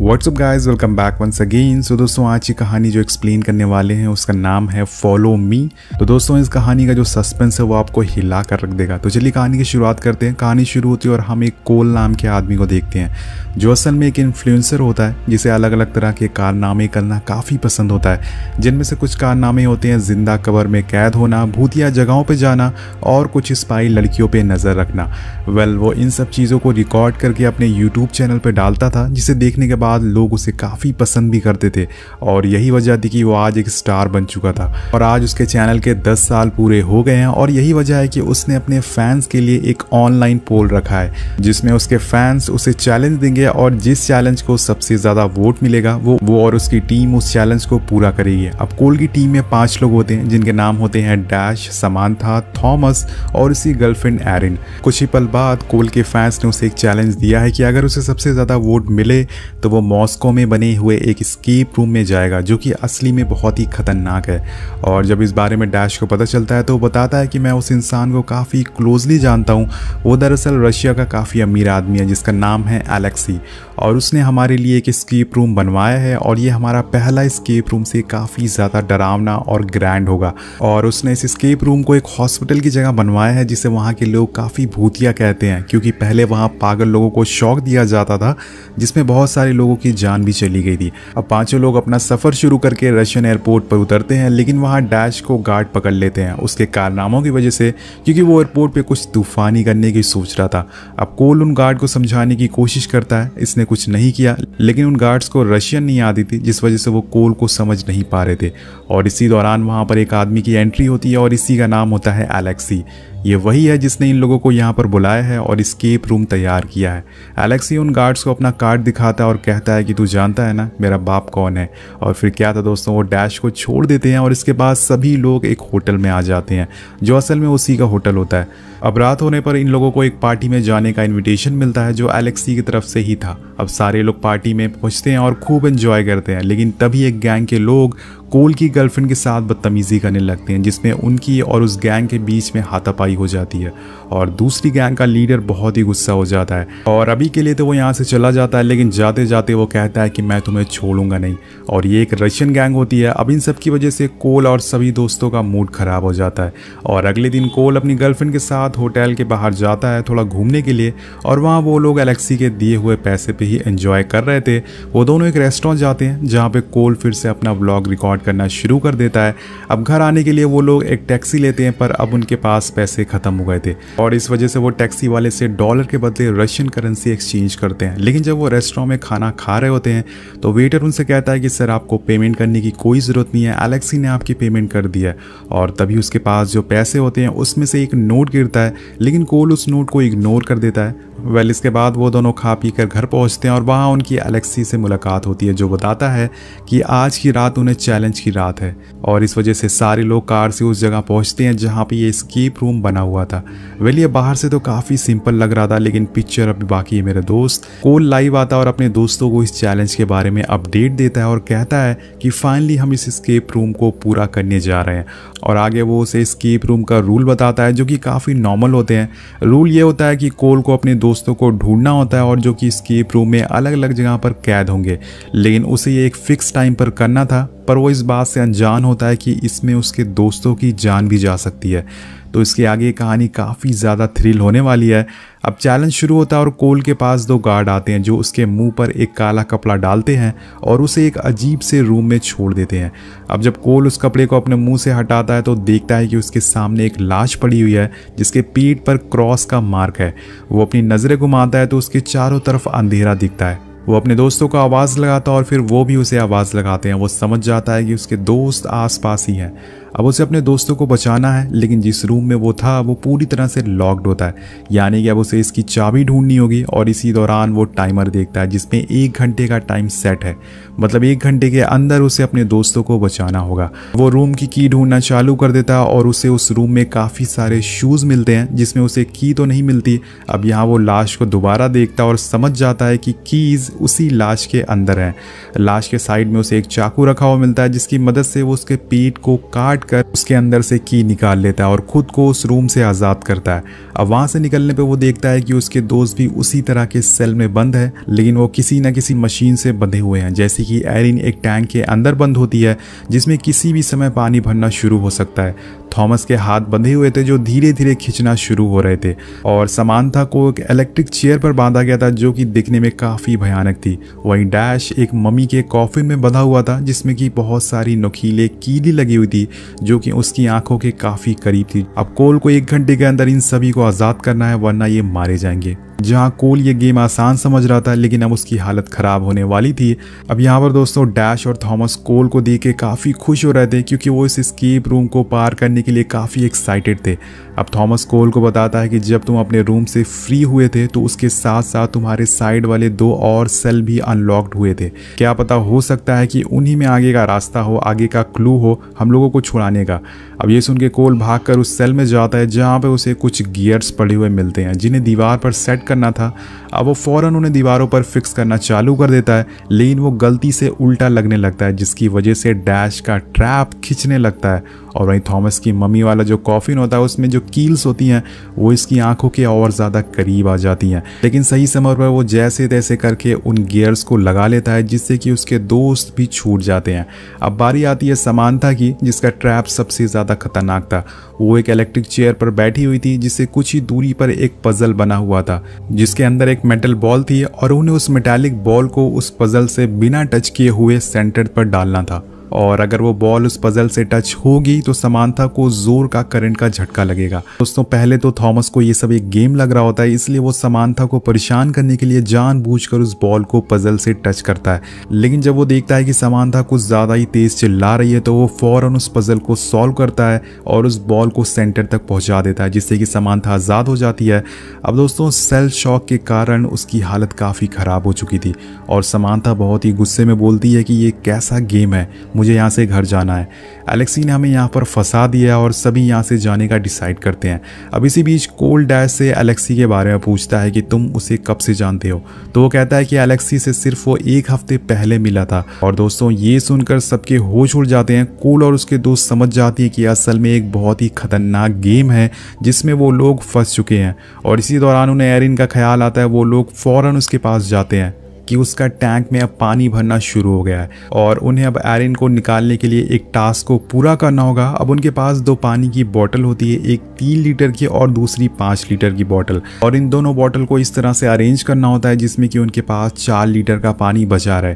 WhatsApp guys welcome back once again so दोस्तों आज की कहानी जो एक्सप्लेन करने वाले हैं उसका नाम है फॉलो मी तो दोस्तों इस कहानी का जो सस्पेंस है वो आपको हिला कर रख देगा तो चलिए कहानी की शुरुआत करते हैं कहानी शुरू होती है और हम एक कोल नाम के आदमी को देखते हैं जो असल में एक इन्फ्लुएंसर होता है जिसे अलग अलग तरह के कारनामे करना काफ़ी पसंद होता है जिनमें से कुछ कारनामे होते हैं जिंदा कबर में कैद होना भूतिया जगहों पर जाना और कुछ स्पाई लड़कियों पर नज़र रखना वेल वो इन सब चीज़ों को रिकॉर्ड करके अपने यूट्यूब चैनल पर डालता था जिसे देखने के बाद बाद लोग उसे काफ़ी पसंद भी करते थे और यही वजह थी कि वो आज एक स्टार बन चुका था और आज उसके चैनल के 10 साल पूरे हो गए हैं और यही वजह है कि उसने अपने फैंस के लिए एक ऑनलाइन पोल रखा है जिसमें उसके फैंस उसे चैलेंज देंगे और जिस चैलेंज को सबसे ज़्यादा वोट मिलेगा वो वो और उसकी टीम उस चैलेंज को पूरा करेगी अब कोल की टीम में पाँच लोग होते हैं जिनके नाम होते हैं डैश समान थॉमस और उसकी गर्लफ्रेंड एरिन कुछ ही पल बाद कोल के फैंस ने उसे एक चैलेंज दिया है कि अगर उसे सबसे ज़्यादा वोट मिले तो वो वो मॉस्को में बने हुए एक स्केप रूम में जाएगा जो कि असली में बहुत ही ख़तरनाक है और जब इस बारे में डैश को पता चलता है तो वो बताता है कि मैं उस इंसान को काफ़ी क्लोजली जानता हूँ वो दरअसल रशिया का काफ़ी अमीर आदमी है जिसका नाम है एलेक्सी और उसने हमारे लिए एक स्केप रूम बनवाया है और ये हमारा पहला स्केप रूम से काफ़ी ज़्यादा डरावना और ग्रैंड होगा और उसने इस स्केप रूम को एक हॉस्पिटल की जगह बनवाया है जिसे वहाँ के लोग काफ़ी भूतिया कहते हैं क्योंकि पहले वहाँ पागल लोगों को शौक दिया जाता था जिसमें बहुत सारे लोग लोगों की जान भी चली गई थी अब पांचों लोग अपना सफर शुरू करके रशियन एयरपोर्ट पर उतरते हैं लेकिन वहाँ डैश को गार्ड पकड़ लेते हैं उसके कारनामों की वजह से क्योंकि वो एयरपोर्ट पर कुछ तूफानी करने की सोच रहा था अब कोल उन गार्ड को समझाने की कोशिश करता है इसने कुछ नहीं किया लेकिन उन गार्ड्स को रशियन नहीं आती थी जिस वजह से वो कोल को समझ नहीं पा रहे थे और इसी दौरान वहाँ पर एक आदमी की एंट्री होती है और इसी का नाम होता है एलेक्सी ये वही है जिसने इन लोगों को यहाँ पर बुलाया है और स्केप रूम तैयार किया है एलेक्सी उन गार्ड्स को अपना कार्ड दिखाता है और कहता है कि तू जानता है ना मेरा बाप कौन है और फिर क्या था दोस्तों वो डैश को छोड़ देते हैं और इसके बाद सभी लोग एक होटल में आ जाते हैं जो असल में उसी का होटल होता है अब रात होने पर इन लोगों को एक पार्टी में जाने का इन्विटेशन मिलता है जो एलेक्सी की तरफ से ही था अब सारे लोग पार्टी में पहुंचते हैं और खूब एंजॉय करते हैं लेकिन तभी एक गैंग के लोग कोल की गर्लफ्रेंड के साथ बदतमीज़ी करने लगते हैं जिसमें उनकी और उस गैंग के बीच में हाथापाई हो जाती है और दूसरी गैंग का लीडर बहुत ही गुस्सा हो जाता है और अभी के लिए तो वो यहाँ से चला जाता है लेकिन जाते जाते वो कहता है कि मैं तुम्हें छोड़ूंगा नहीं और ये एक रशियन गैंग होती है अब इन सब की वजह से कोल और सभी दोस्तों का मूड ख़राब हो जाता है और अगले दिन कोल अपनी गर्लफ्रेंड के साथ होटल के बाहर जाता है थोड़ा घूमने के लिए और वहाँ वो लोग एलेक्सी के दिए हुए पैसे पर ही इंजॉय कर रहे थे वो दोनों एक रेस्टोरेंट जाते हैं जहाँ पे कोल फिर से अपना ब्लॉग रिकॉर्ड करना शुरू कर देता है अब घर आने के लिए वो लोग एक टैक्सी लेते हैं पर अब उनके पास पैसे ख़त्म हो गए थे और इस वजह से वो टैक्सी वाले से डॉलर के बदले रशियन करेंसी एक्सचेंज करते हैं लेकिन जब वो रेस्टोरेंट में खाना खा रहे होते हैं तो वेटर उनसे कहता है कि सर आपको पेमेंट करने की कोई ज़रूरत नहीं है एलेक्सी ने आपकी पेमेंट कर दी है और तभी उसके पास जो पैसे होते हैं उसमें से एक नोट गिरता है लेकिन कोल उस नोट को इग्नोर कर देता है वेल इसके बाद वो दोनों खा पी कर घर पहुंचते हैं और वहाँ उनकी अलेक्सी से मुलाकात होती है जो बताता है कि आज की रात उन्हें चैलेंज की रात है और इस वजह से सारे लोग कार से उस जगह पहुंचते हैं जहाँ पे ये स्कीप रूम बना हुआ था वेल ये बाहर से तो काफ़ी सिंपल लग रहा था लेकिन पिक्चर अभी बाकी है मेरे दोस्त कोल लाइव आता है और अपने दोस्तों को इस चैलेंज के बारे में अपडेट देता है और कहता है कि फाइनली हम इस स्केप रूम को पूरा करने जा रहे हैं और आगे वो उसे स्केप रूम का रूल बताता है जो कि काफ़ी नॉर्मल होते हैं रूल ये होता है कि कोल को अपने दोस्तों को ढूंढना होता है और जो कि स्केप रूम में अलग अलग जगह पर कैद होंगे लेकिन उसे ये एक फिक्स टाइम पर करना था पर वो इस बात से अनजान होता है कि इसमें उसके दोस्तों की जान भी जा सकती है तो इसके आगे कहानी काफ़ी ज़्यादा थ्रिल होने वाली है अब चैलेंज शुरू होता है और कोल के पास दो गार्ड आते हैं जो उसके मुंह पर एक काला कपड़ा डालते हैं और उसे एक अजीब से रूम में छोड़ देते हैं अब जब कोल उस कपड़े को अपने मुंह से हटाता है तो देखता है कि उसके सामने एक लाश पड़ी हुई है जिसके पीठ पर क्रॉस का मार्क है वो अपनी नज़रें घुमाता है तो उसके चारों तरफ अंधेरा दिखता है वो अपने दोस्तों को आवाज़ लगाता है और फिर वो भी उसे आवाज़ लगाते हैं वो समझ जाता है कि उसके दोस्त आसपास ही हैं अब उसे अपने दोस्तों को बचाना है लेकिन जिस रूम में वो था वो पूरी तरह से लॉक्ड होता है यानी कि अब उसे इसकी चाबी ढूंढनी होगी और इसी दौरान वो टाइमर देखता है जिसमें एक घंटे का टाइम सेट है मतलब एक घंटे के अंदर उसे अपने दोस्तों को बचाना होगा वो रूम की की ढूंढना चालू कर देता है और उसे उस रूम में काफ़ी सारे शूज़ मिलते हैं जिसमें उसे की तो नहीं मिलती अब यहाँ वो लाश को दोबारा देखता और समझ जाता है कि कीज़ उसी लाश के अंदर है लाश के साइड में उसे एक चाकू रखा हुआ मिलता है जिसकी मदद से वो उसके पेट को काट काट कर उसके अंदर से की निकाल लेता है और खुद को उस रूम से आज़ाद करता है अब वहाँ से निकलने पे वो देखता है कि उसके दोस्त भी उसी तरह के सेल में बंद है लेकिन वो किसी न किसी मशीन से बंधे हुए हैं जैसे कि एरिन एक टैंक के अंदर बंद होती है जिसमें किसी भी समय पानी भरना शुरू हो सकता है थॉमस के हाथ बंधे हुए थे जो धीरे धीरे खींचना शुरू हो रहे थे और समानता को एक इलेक्ट्रिक चेयर पर बांधा गया था जो कि दिखने में काफ़ी भयानक थी वहीं डैश एक मम्मी के कॉफिन में बंधा हुआ था जिसमें कि बहुत सारी नुकीले कीली लगी हुई थी जो कि उसकी आंखों के काफ़ी करीब थी अब कोल को एक घंटे के अंदर इन सभी को आज़ाद करना है वरना ये मारे जाएंगे जहां कोल ये गेम आसान समझ रहा था लेकिन अब उसकी हालत खराब होने वाली थी अब यहाँ पर दोस्तों डैश और थॉमस कोल को देख के काफ़ी खुश हो रहे थे क्योंकि वो इस स्केप रूम को पार करने के लिए काफ़ी एक्साइटेड थे अब थॉमस कोल को बताता है कि जब तुम अपने रूम से फ्री हुए थे तो उसके साथ साथ तुम्हारे साइड वाले दो और सेल भी अनलॉक्ड हुए थे क्या पता हो सकता है कि उन्हीं में आगे का रास्ता हो आगे का क्लू हो हम लोगों को छुड़ाने का अब ये सुन के कोल भाग उस सेल में जाता है जहाँ पर उसे कुछ गियर्स पड़े हुए मिलते हैं जिन्हें दीवार पर सेट करना था अब वो फ़ौर उन्हें दीवारों पर फिक्स करना चालू कर देता है लेकिन वो गलती से उल्टा लगने लगता है जिसकी वजह से डैश का ट्रैप खींचने लगता है और वहीं थॉमस की मम्मी वाला जो कॉफ़िन होता है उसमें जो कील्स होती हैं वो इसकी आंखों के और ज़्यादा करीब आ जाती हैं लेकिन सही समय पर वो जैसे तैसे करके उन गियर्स को लगा लेता है जिससे कि उसके दोस्त भी छूट जाते हैं अब बारी आती है समानता की जिसका ट्रैप सबसे ज़्यादा खतरनाक था वो एक इलेक्ट्रिक चेयर पर बैठी हुई थी जिससे कुछ ही दूरी पर एक पजल बना हुआ था जिसके अंदर एक मेटल बॉल थी और उन्हें उस मेटालिक बॉल को उस पजल से बिना टच किए हुए सेंटर पर डालना था और अगर वो बॉल उस पजल से टच होगी तो समानता को जोर का करंट का झटका लगेगा दोस्तों पहले तो थॉमस को ये सब एक गेम लग रहा होता है इसलिए वो समानता को परेशान करने के लिए जानबूझकर उस बॉल को पजल से टच करता है लेकिन जब वो देखता है कि समानता कुछ ज़्यादा ही तेज़ चिल्ला रही है तो वो फ़ौरन उस पजल को सॉल्व करता है और उस बॉल को सेंटर तक पहुँचा देता है जिससे कि समानता आज़ाद हो जाती है अब दोस्तों सेल शॉक के कारण उसकी हालत काफ़ी ख़राब हो चुकी थी और समानता बहुत ही गुस्से में बोलती है कि ये कैसा गेम है मुझे यहाँ से घर जाना है एलेक्सी ने हमें यहाँ पर फंसा दिया और सभी यहाँ से जाने का डिसाइड करते हैं अब इसी बीच कोल्ड डैश से एलेक्सी के बारे में पूछता है कि तुम उसे कब से जानते हो तो वो कहता है कि एलेक्सी से सिर्फ वो एक हफ्ते पहले मिला था और दोस्तों ये सुनकर सबके होश उड़ जाते हैं कोल और उसके दोस्त समझ जाती है कि असल में एक बहुत ही खतरनाक गेम है जिसमें वो लोग फंस चुके हैं और इसी दौरान उन्हें एरिन का ख्याल आता है वो लोग फ़ौरन उसके पास जाते हैं कि उसका टैंक में अब पानी भरना शुरू हो गया है और उन्हें अब एरिन को निकालने के लिए एक टास्क को पूरा करना होगा अब उनके पास दो पानी की बॉटल होती है एक तीन लीटर की और दूसरी पाँच लीटर की बॉटल और इन दोनों बॉटल को इस तरह से अरेंज करना होता है जिसमें कि उनके पास चार लीटर का पानी बचा रहा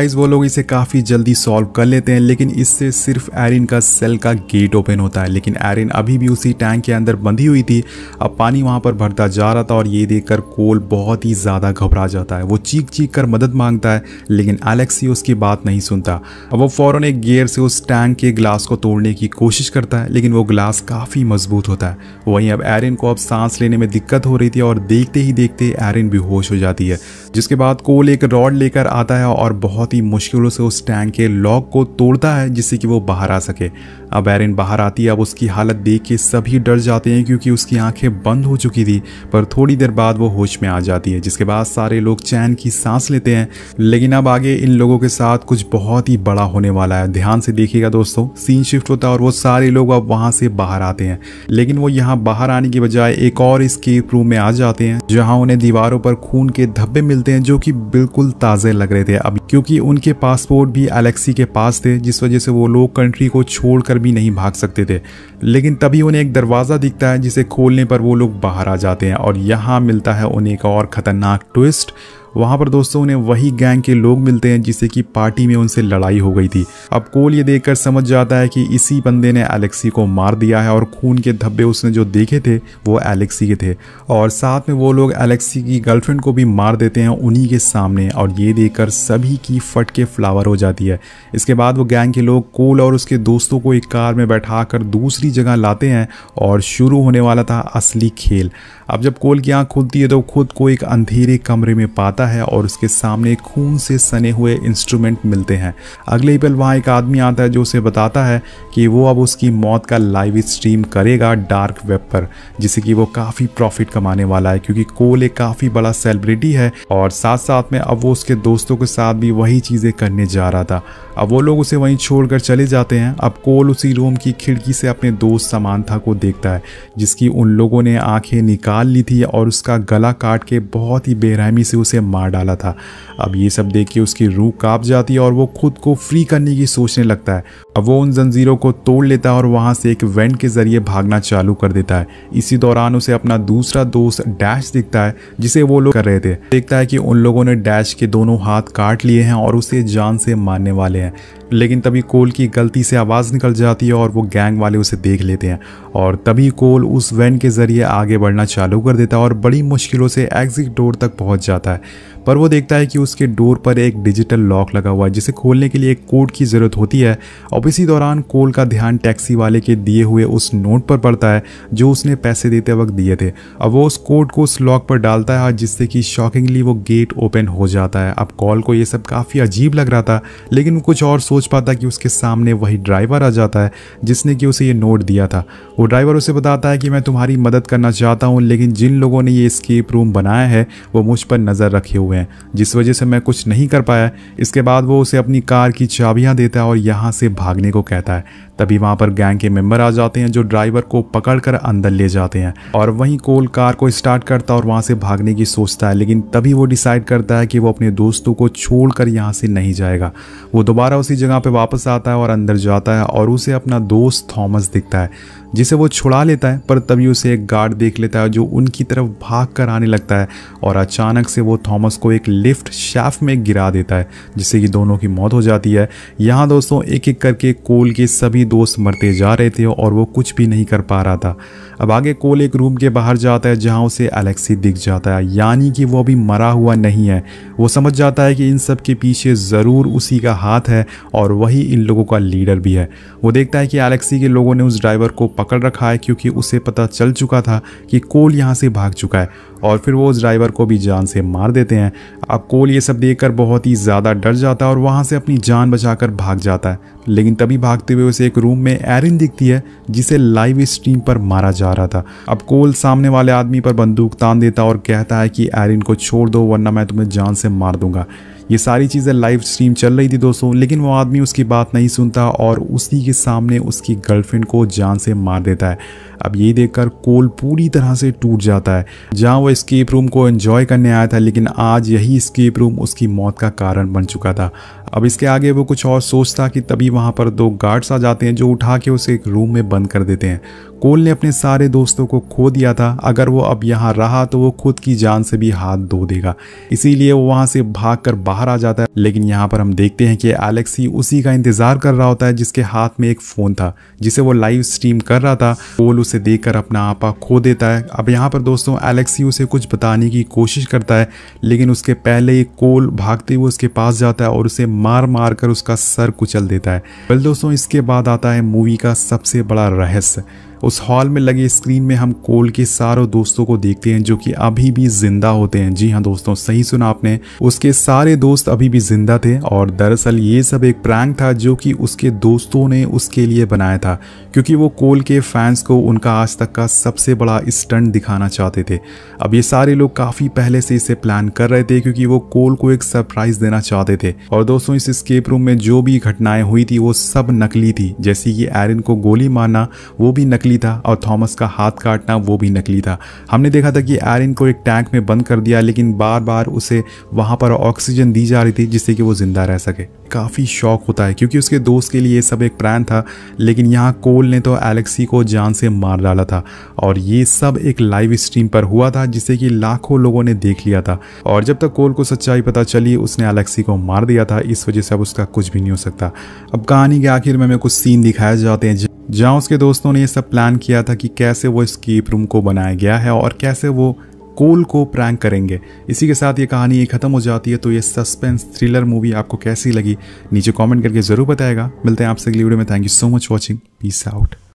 है वो लोग इसे काफ़ी जल्दी सॉल्व कर लेते हैं लेकिन इससे सिर्फ एरिन का सेल का गेट ओपन होता है लेकिन एरिन अभी भी उसी टैंक के अंदर बंधी हुई थी अब पानी वहाँ पर भरता जा रहा था और ये देखकर कोल बहुत ही ज़्यादा घबरा जाता है वो चीख चीख कर मदद मांगता है लेकिन एलेक्स ही उसकी बात नहीं सुनता अब वो फ़ौरन एक गियर से उस टैंक के ग्लास को तोड़ने की कोशिश करता है लेकिन वो ग्लास काफ़ी मजबूत होता है वहीं अब एरिन को अब सांस लेने में दिक्कत हो रही थी और देखते ही देखते एरिन बेहोश हो जाती है जिसके बाद कोल एक रॉड लेकर आता है और बहुत ही मुश्किलों से उस टैंक के लॉक को तोड़ता है जिससे कि वो बाहर आ सके अब एरिन बाहर आती है अब उसकी हालत देख के सभी डर जाते हैं क्योंकि उसकी आंखें बंद हो चुकी थी पर थोड़ी देर बाद वो होश में आ जाती है जिसके बाद सारे लोग चैन की सांस सांस लेते हैं लेकिन अब आगे इन लोगों के साथ कुछ बहुत ही बड़ा होने वाला है ध्यान से देखिएगा दोस्तों सीन शिफ्ट होता है और वो सारे लोग अब वहाँ से बाहर आते हैं लेकिन वो यहाँ बाहर आने की बजाय एक और स्केप रूम में आ जाते हैं जहाँ उन्हें दीवारों पर खून के धब्बे मिलते हैं जो कि बिल्कुल ताज़े लग रहे थे अब क्योंकि उनके पासपोर्ट भी अलेक्सी के पास थे जिस वजह से वो लोग कंट्री को छोड़कर भी नहीं भाग सकते थे लेकिन तभी उन्हें एक दरवाज़ा दिखता है जिसे खोलने पर वो लोग बाहर आ जाते हैं और यहाँ मिलता है उन्हें एक और ख़तरनाक ट्विस्ट वहाँ पर दोस्तों उन्हें वही गैंग के लोग मिलते हैं जिससे कि पार्टी में उनसे लड़ाई हो गई थी अब कोल ये देखकर समझ जाता है कि इसी बंदे ने एलेक्सी को मार दिया है और खून के धब्बे उसने जो देखे थे वो एलेक्सी के थे और साथ में वो लोग एलेक्सी की गर्लफ्रेंड को भी मार देते हैं उन्हीं के सामने और ये देखकर सभी की फट के फ्लावर हो जाती है इसके बाद वो गैंग के लोग कोल और उसके दोस्तों को एक कार में बैठा कर दूसरी जगह लाते हैं और शुरू होने वाला था असली खेल अब जब कोल की आँख खुलती है तो खुद को एक अंधेरे कमरे में पाता जाता है और उसके सामने खून से सने हुए इंस्ट्रूमेंट मिलते हैं अगले ही पल वहाँ एक आदमी आता है जो उसे बताता है कि वो अब उसकी मौत का लाइव स्ट्रीम करेगा डार्क वेब पर जिससे कि वो काफ़ी प्रॉफिट कमाने वाला है क्योंकि कोल एक काफ़ी बड़ा सेलिब्रिटी है और साथ साथ में अब वो उसके दोस्तों के साथ भी वही चीज़ें करने जा रहा था अब वो लोग उसे वहीं छोड़कर चले जाते हैं अब कोल उसी रूम की खिड़की से अपने दोस्त समानथा को देखता है जिसकी उन लोगों ने आंखें निकाल ली थी और उसका गला काट के बहुत ही बेरहमी से उसे मार डाला था अब ये सब देख के उसकी रूह काँप जाती है और वो खुद को फ्री करने की सोचने लगता है अब वो उन जंजीरों को तोड़ लेता है और वहाँ से एक वेंट के ज़रिए भागना चालू कर देता है इसी दौरान उसे अपना दूसरा दोस्त डैश दिखता है जिसे वो लोग कर रहे थे देखता है कि उन लोगों ने डैश के दोनों हाथ काट लिए हैं और उसे जान से मारने वाले हैं लेकिन तभी कोल की गलती से आवाज़ निकल जाती है और वो गैंग वाले उसे देख लेते हैं और तभी कोल उस वैन के ज़रिए आगे बढ़ना चालू कर देता है और बड़ी मुश्किलों से एग्जिट डोर तक पहुंच जाता है पर वो देखता है कि उसके डोर पर एक डिजिटल लॉक लगा हुआ है जिसे खोलने के लिए एक कोड की ज़रूरत होती है और इसी दौरान कोल का ध्यान टैक्सी वाले के दिए हुए उस नोट पर पड़ता है जो उसने पैसे देते वक्त दिए थे अब वो उस कोड को उस लॉक पर डालता है जिससे कि शॉकिंगली वो गेट ओपन हो जाता है अब कॉल को ये सब काफ़ी अजीब लग रहा था लेकिन वो कुछ और सोच पाता कि उसके सामने वही ड्राइवर आ जाता है जिसने कि उसे ये नोट दिया था वो ड्राइवर उसे बताता है कि मैं तुम्हारी मदद करना चाहता हूँ लेकिन जिन लोगों ने ये स्केप रूम बनाया है वो मुझ पर नज़र रखे हुए हैं जिस वजह से मैं कुछ नहीं कर पाया इसके बाद वो उसे अपनी कार की चाबियां देता है और यहाँ से भागने को कहता है तभी वहाँ पर गैंग के मेंबर आ जाते हैं जो ड्राइवर को पकड़कर अंदर ले जाते हैं और वहीं कोल कार को स्टार्ट करता और वहाँ से भागने की सोचता है लेकिन तभी वो डिसाइड करता है कि वो अपने दोस्तों को छोड़कर यहाँ से नहीं जाएगा वो दोबारा उसी जगह पर वापस आता है और अंदर जाता है और उसे अपना दोस्त थॉमस दिखता है जिसे वो छुड़ा लेता है पर तभी उसे एक गार्ड देख लेता है जो उनकी तरफ भाग कर आने लगता है और अचानक से वो थॉमस को एक लिफ्ट शैफ़ में गिरा देता है जिससे कि दोनों की मौत हो जाती है यहाँ दोस्तों एक एक करके कोल के सभी दोस्त मरते जा रहे थे और वो कुछ भी नहीं कर पा रहा था अब आगे कोल एक रूम के बाहर जाता है जहाँ उसे अलेक्सी दिख जाता है यानी कि वो अभी मरा हुआ नहीं है वो समझ जाता है कि इन सब के पीछे ज़रूर उसी का हाथ है और वही इन लोगों का लीडर भी है वो देखता है कि अलेक्सी के लोगों ने उस ड्राइवर को पकड़ रखा है क्योंकि उसे पता चल चुका था कि कोल यहाँ से भाग चुका है और फिर वो उस ड्राइवर को भी जान से मार देते हैं अब कोल ये सब देखकर बहुत ही ज़्यादा डर जाता है और वहाँ से अपनी जान बचाकर भाग जाता है लेकिन तभी भागते हुए उसे एक रूम में एरिन दिखती है जिसे लाइव स्ट्रीम पर मारा जाता जा रहा था अब कोल सामने वाले आदमी पर बंदूक तान देता और कहता है कि एरिन को छोड़ दो वरना मैं तुम्हें जान से मार दूंगा ये सारी चीज़ें लाइव स्ट्रीम चल रही थी दोस्तों लेकिन वो आदमी उसकी बात नहीं सुनता और उसी के सामने उसकी गर्लफ्रेंड को जान से मार देता है अब ये देखकर कोल पूरी तरह से टूट जाता है जहाँ वो स्केप रूम को एंजॉय करने आया था लेकिन आज यही स्केप रूम उसकी मौत का कारण बन चुका था अब इसके आगे वो कुछ और सोचता कि तभी वहाँ पर दो गार्ड्स आ जाते हैं जो उठा के उसे एक रूम में बंद कर देते हैं कोल ने अपने सारे दोस्तों को खो दिया था अगर वो अब यहाँ रहा तो वो खुद की जान से भी हाथ धो देगा इसीलिए वो वहाँ से भाग कर बाहर आ जाता है लेकिन यहाँ पर हम देखते हैं कि एलेक्स ही उसी का इंतज़ार कर रहा होता है जिसके हाथ में एक फ़ोन था जिसे वो लाइव स्ट्रीम कर रहा था कोल उसे देख कर अपना आपा खो देता है अब यहाँ पर दोस्तों एलेक्स ही उसे कुछ बताने की कोशिश करता है लेकिन उसके पहले ही कोल भागते हुए उसके पास जाता है और उसे मार मार कर उसका सर कुचल देता है वेल दोस्तों इसके बाद आता है मूवी का सबसे बड़ा रहस्य उस हॉल में लगे स्क्रीन में हम कोल के सारों दोस्तों को देखते हैं जो कि अभी भी जिंदा होते हैं जी हाँ दोस्तों सही सुना आपने उसके सारे दोस्त अभी भी जिंदा थे और दरअसल ये सब एक प्रैंक था जो कि उसके दोस्तों ने उसके लिए बनाया था क्योंकि वो कोल के फैंस को उनका आज तक का सबसे बड़ा स्टंट दिखाना चाहते थे अब ये सारे लोग काफ़ी पहले से इसे प्लान कर रहे थे क्योंकि वो कोल को एक सरप्राइज़ देना चाहते थे और दोस्तों इस स्केप रूम में जो भी घटनाएं हुई थी वो सब नकली थी जैसे कि एरिन को गोली मारना वो भी नकली नकली था और थॉमस का हाथ काटना वो भी नकली था हमने देखा था कि एरिन को एक टैंक में बंद कर दिया लेकिन बार बार उसे वहाँ पर ऑक्सीजन दी जा रही थी जिससे कि वो ज़िंदा रह सके काफ़ी शौक होता है क्योंकि उसके दोस्त के लिए ये सब एक प्लान था लेकिन यहाँ कोल ने तो एलेक्सी को जान से मार डाला था और ये सब एक लाइव स्ट्रीम पर हुआ था जिसे कि लाखों लोगों ने देख लिया था और जब तक कोल को सच्चाई पता चली उसने एलेक्सी को मार दिया था इस वजह से अब उसका कुछ भी नहीं हो सकता अब कहानी के आखिर में हमें कुछ सीन दिखाए जाते हैं जहाँ उसके दोस्तों ने ये सब प्लान किया था कि कैसे वो स्केप रूम को बनाया गया है और कैसे वो कोल को प्रैंक करेंगे इसी के साथ ये कहानी ख़त्म हो जाती है तो ये सस्पेंस थ्रिलर मूवी आपको कैसी लगी नीचे कमेंट करके ज़रूर बताएगा मिलते हैं आपसे अगली वीडियो में thank you so much watching peace out